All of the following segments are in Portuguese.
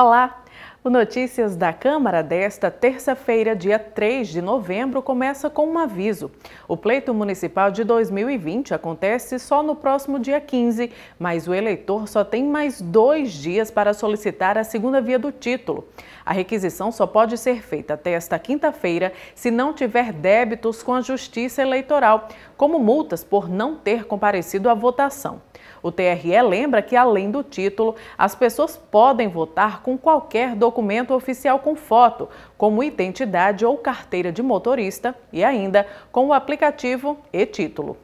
Olá! O Notícias da Câmara desta terça-feira, dia 3 de novembro, começa com um aviso. O pleito municipal de 2020 acontece só no próximo dia 15, mas o eleitor só tem mais dois dias para solicitar a segunda via do título. A requisição só pode ser feita até esta quinta-feira se não tiver débitos com a Justiça Eleitoral, como multas por não ter comparecido à votação. O TRE lembra que, além do título, as pessoas podem votar com qualquer documento documento oficial com foto, como identidade ou carteira de motorista e ainda com o aplicativo e-título.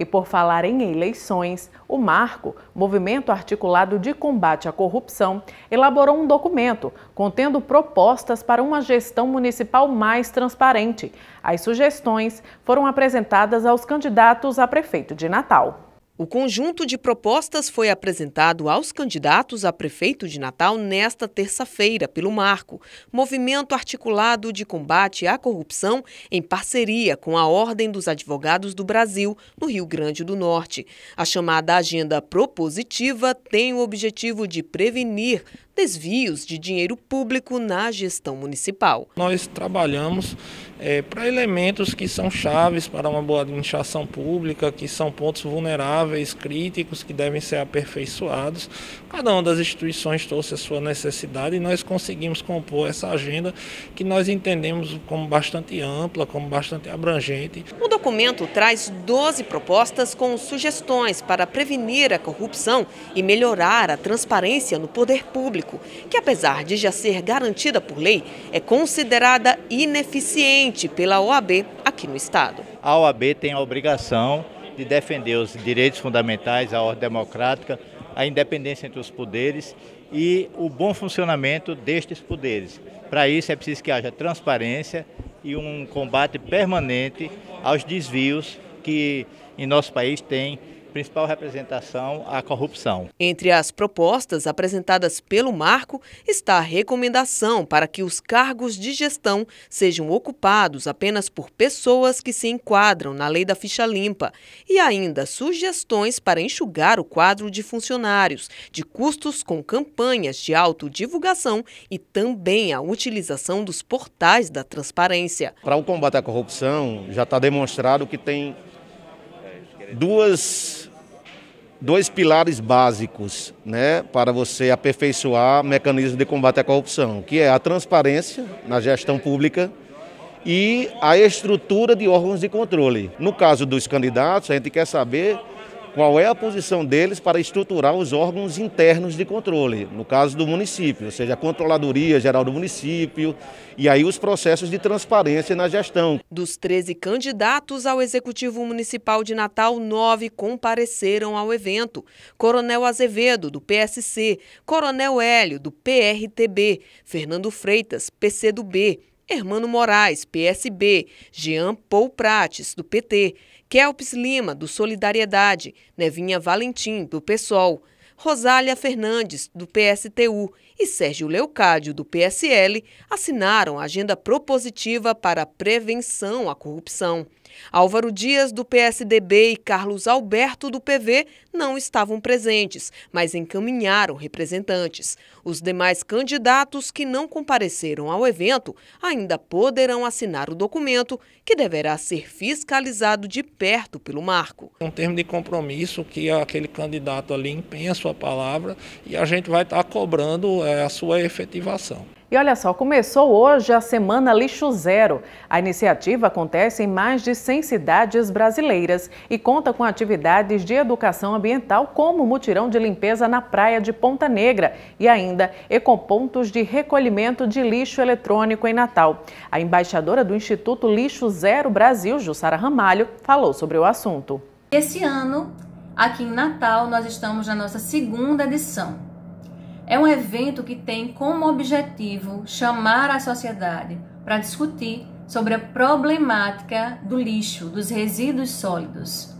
E por falar em eleições, o Marco, Movimento Articulado de Combate à Corrupção, elaborou um documento contendo propostas para uma gestão municipal mais transparente. As sugestões foram apresentadas aos candidatos a prefeito de Natal. O conjunto de propostas foi apresentado aos candidatos a prefeito de Natal nesta terça-feira pelo Marco, movimento articulado de combate à corrupção em parceria com a Ordem dos Advogados do Brasil, no Rio Grande do Norte. A chamada agenda propositiva tem o objetivo de prevenir desvios de dinheiro público na gestão municipal. Nós trabalhamos é, para elementos que são chaves para uma boa administração pública, que são pontos vulneráveis, críticos, que devem ser aperfeiçoados. Cada uma das instituições trouxe a sua necessidade e nós conseguimos compor essa agenda que nós entendemos como bastante ampla, como bastante abrangente. O documento traz 12 propostas com sugestões para prevenir a corrupção e melhorar a transparência no poder público, que apesar de já ser garantida por lei, é considerada ineficiente pela OAB aqui no Estado. A OAB tem a obrigação de defender os direitos fundamentais, a ordem democrática, a independência entre os poderes e o bom funcionamento destes poderes. Para isso é preciso que haja transparência e um combate permanente aos desvios que em nosso país tem principal representação à corrupção. Entre as propostas apresentadas pelo Marco está a recomendação para que os cargos de gestão sejam ocupados apenas por pessoas que se enquadram na lei da ficha limpa e ainda sugestões para enxugar o quadro de funcionários, de custos com campanhas de autodivulgação e também a utilização dos portais da transparência. Para o combate à corrupção, já está demonstrado que tem duas dois pilares básicos né, para você aperfeiçoar mecanismos de combate à corrupção, que é a transparência na gestão pública e a estrutura de órgãos de controle. No caso dos candidatos, a gente quer saber qual é a posição deles para estruturar os órgãos internos de controle, no caso do município, ou seja, a Controladoria Geral do Município, e aí os processos de transparência na gestão. Dos 13 candidatos ao Executivo Municipal de Natal, nove compareceram ao evento. Coronel Azevedo, do PSC, Coronel Hélio, do PRTB, Fernando Freitas, PCdoB, Hermano Moraes, PSB, Jean Paul Prates, do PT, Kelps Lima, do Solidariedade, Nevinha Valentim, do PSOL. Rosália Fernandes, do PSTU, e Sérgio Leocádio, do PSL, assinaram a agenda propositiva para a prevenção à corrupção. Álvaro Dias, do PSDB, e Carlos Alberto, do PV, não estavam presentes, mas encaminharam representantes. Os demais candidatos que não compareceram ao evento ainda poderão assinar o documento, que deverá ser fiscalizado de perto pelo marco. É um termo de compromisso que aquele candidato ali pensa sua palavra e a gente vai estar tá cobrando é, a sua efetivação. E olha só, começou hoje a Semana Lixo Zero. A iniciativa acontece em mais de 100 cidades brasileiras e conta com atividades de educação ambiental, como mutirão de limpeza na praia de Ponta Negra e ainda ecopontos de recolhimento de lixo eletrônico em Natal. A embaixadora do Instituto Lixo Zero Brasil, Jussara Ramalho, falou sobre o assunto. Esse ano, Aqui em Natal, nós estamos na nossa segunda edição. É um evento que tem como objetivo chamar a sociedade para discutir sobre a problemática do lixo, dos resíduos sólidos,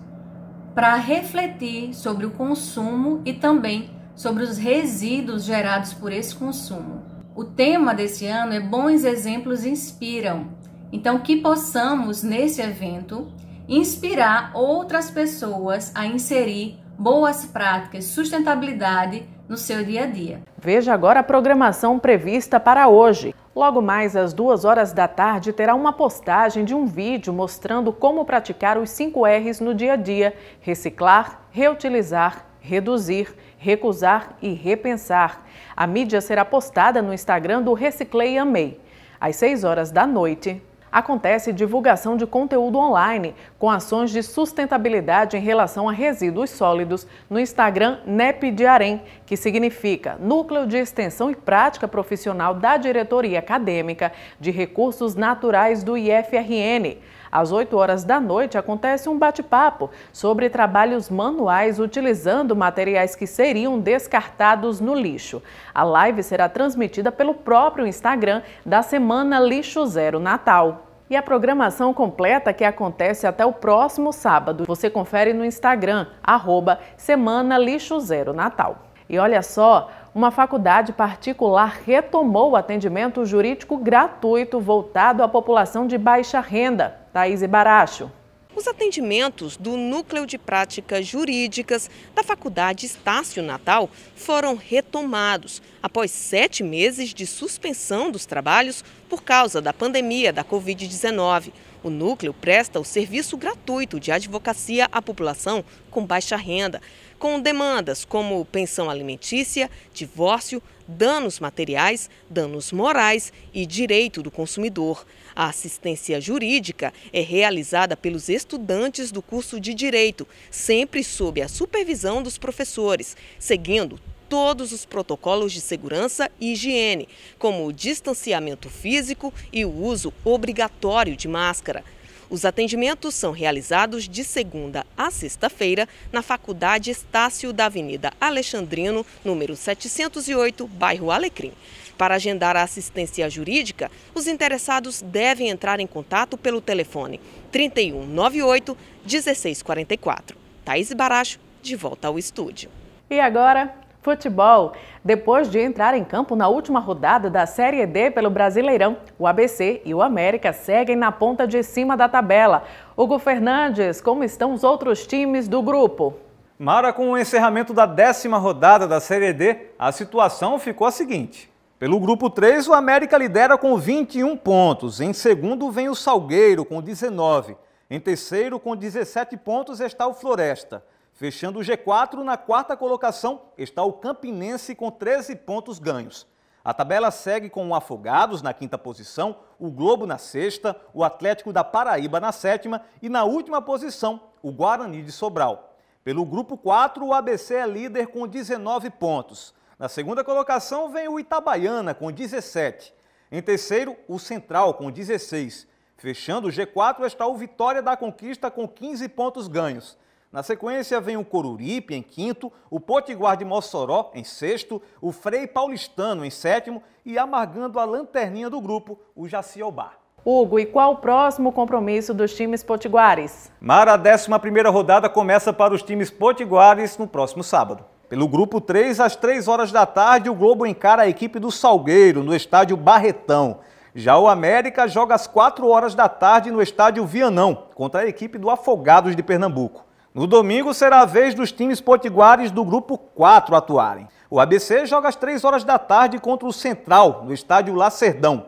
para refletir sobre o consumo e também sobre os resíduos gerados por esse consumo. O tema desse ano é Bons Exemplos Inspiram. Então, que possamos, nesse evento, inspirar outras pessoas a inserir boas práticas, sustentabilidade no seu dia a dia. Veja agora a programação prevista para hoje. Logo mais às duas horas da tarde terá uma postagem de um vídeo mostrando como praticar os 5 R's no dia a dia: reciclar, reutilizar, reduzir, recusar e repensar. A mídia será postada no Instagram do Reciclei Amei. Às 6 horas da noite, acontece divulgação de conteúdo online com ações de sustentabilidade em relação a resíduos sólidos no Instagram NEP de Arém, que significa Núcleo de Extensão e Prática Profissional da Diretoria Acadêmica de Recursos Naturais do IFRN. Às 8 horas da noite acontece um bate-papo sobre trabalhos manuais utilizando materiais que seriam descartados no lixo. A live será transmitida pelo próprio Instagram da Semana Lixo Zero Natal. E a programação completa que acontece até o próximo sábado, você confere no Instagram, arroba Semana Lixo Zero Natal. E olha só, uma faculdade particular retomou o atendimento jurídico gratuito voltado à população de baixa renda. Thaís Baracho. Os atendimentos do Núcleo de Práticas Jurídicas da Faculdade Estácio Natal foram retomados após sete meses de suspensão dos trabalhos por causa da pandemia da Covid-19. O núcleo presta o serviço gratuito de advocacia à população com baixa renda com demandas como pensão alimentícia, divórcio, danos materiais, danos morais e direito do consumidor. A assistência jurídica é realizada pelos estudantes do curso de Direito, sempre sob a supervisão dos professores, seguindo todos os protocolos de segurança e higiene, como o distanciamento físico e o uso obrigatório de máscara. Os atendimentos são realizados de segunda a sexta-feira na Faculdade Estácio da Avenida Alexandrino, número 708, bairro Alecrim. Para agendar a assistência jurídica, os interessados devem entrar em contato pelo telefone 3198 1644. Thaís Baracho, de volta ao estúdio. E agora, Futebol. Depois de entrar em campo na última rodada da Série D pelo Brasileirão, o ABC e o América seguem na ponta de cima da tabela. Hugo Fernandes, como estão os outros times do grupo? Mara, com o encerramento da décima rodada da Série D, a situação ficou a seguinte. Pelo grupo 3, o América lidera com 21 pontos. Em segundo vem o Salgueiro com 19. Em terceiro, com 17 pontos, está o Floresta. Fechando o G4, na quarta colocação está o Campinense com 13 pontos ganhos. A tabela segue com o Afogados na quinta posição, o Globo na sexta, o Atlético da Paraíba na sétima e na última posição, o Guarani de Sobral. Pelo grupo 4, o ABC é líder com 19 pontos. Na segunda colocação vem o Itabaiana com 17. Em terceiro, o Central com 16. Fechando o G4 está o Vitória da Conquista com 15 pontos ganhos. Na sequência vem o Coruripe em quinto, o Potiguar de Mossoró em sexto, o Frei Paulistano em sétimo e amargando a lanterninha do grupo, o Jaciobá. Hugo, e qual o próximo compromisso dos times potiguares? Mara, a 11ª rodada começa para os times potiguares no próximo sábado. Pelo grupo 3, às 3 horas da tarde, o Globo encara a equipe do Salgueiro, no estádio Barretão. Já o América joga às 4 horas da tarde no estádio Vianão, contra a equipe do Afogados de Pernambuco. No domingo será a vez dos times potiguares do grupo 4 atuarem. O ABC joga às 3 horas da tarde contra o Central, no estádio Lacerdão.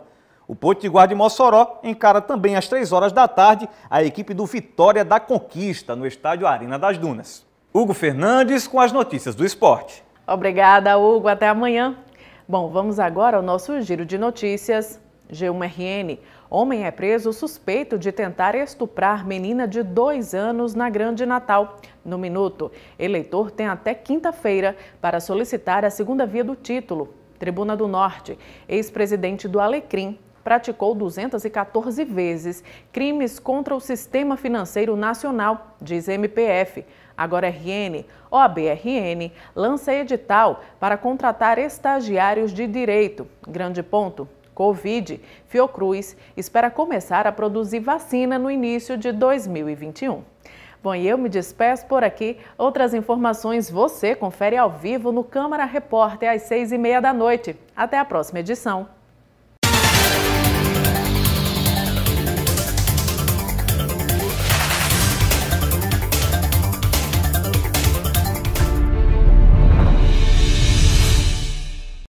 O Potiguar de Mossoró encara também às 3 horas da tarde a equipe do Vitória da Conquista, no estádio Arena das Dunas. Hugo Fernandes com as notícias do esporte. Obrigada, Hugo. Até amanhã. Bom, vamos agora ao nosso giro de notícias G1RN. Homem é preso suspeito de tentar estuprar menina de dois anos na Grande Natal. No minuto, eleitor tem até quinta-feira para solicitar a segunda via do título. Tribuna do Norte, ex-presidente do Alecrim, praticou 214 vezes crimes contra o sistema financeiro nacional, diz MPF. Agora RN, OABRN lança edital para contratar estagiários de direito. Grande ponto, Covid, Fiocruz espera começar a produzir vacina no início de 2021. Bom, e eu me despeço por aqui. Outras informações você confere ao vivo no Câmara Repórter às seis e meia da noite. Até a próxima edição.